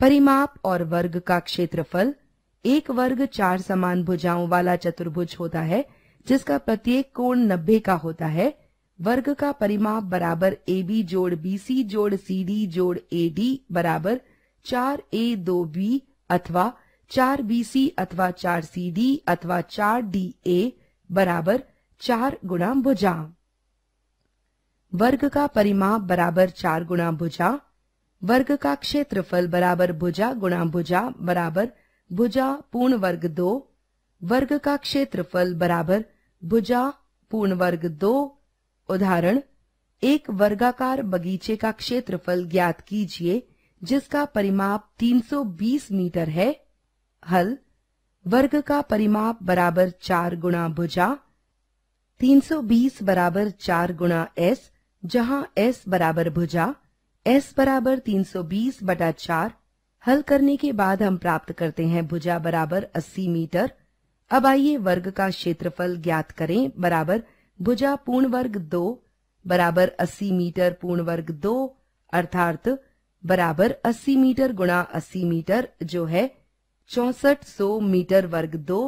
परिमाप और वर्ग का क्षेत्रफल एक वर्ग चार समान भुजाओं वाला चतुर्भुज होता है जिसका प्रत्येक कोण नब्बे का होता है वर्ग का परिमाप बराबर ए बी जोड़ बी सी जोड़ सी डी जोड़ ए डी बराबर चार ए दो बी अथवा चार बी सी अथवा चार सी डी अथवा चार डी ए बराबर चार गुणा भुजा वर्ग का परिमाप बराबर चार गुणा भुजा वर्ग का क्षेत्रफल बराबर भुजा गुणा भुजा बराबर भुजा पूर्ण वर्ग दो वर्ग का क्षेत्रफल बराबर भुजा पूर्ण वर्ग दो उदाहरण एक वर्गाकार बगीचे का क्षेत्रफल ज्ञात कीजिए जिसका परिमाप 320 मीटर है हल वर्ग का परिमाप बराबर चार गुणा भुजा 320 बराबर चार गुणा एस जहां एस बराबर भुजा एस बराबर तीन सौ बीस बटा चार हल करने के बाद हम प्राप्त करते हैं भुजा बराबर अस्सी मीटर अब आइए वर्ग का क्षेत्रफल ज्ञात करें बराबर भुजा पूर्ण वर्ग दो बराबर अस्सी मीटर पूर्ण वर्ग दो अर्थात बराबर अस्सी मीटर गुणा अस्सी मीटर जो है चौसठ सौ मीटर वर्ग दो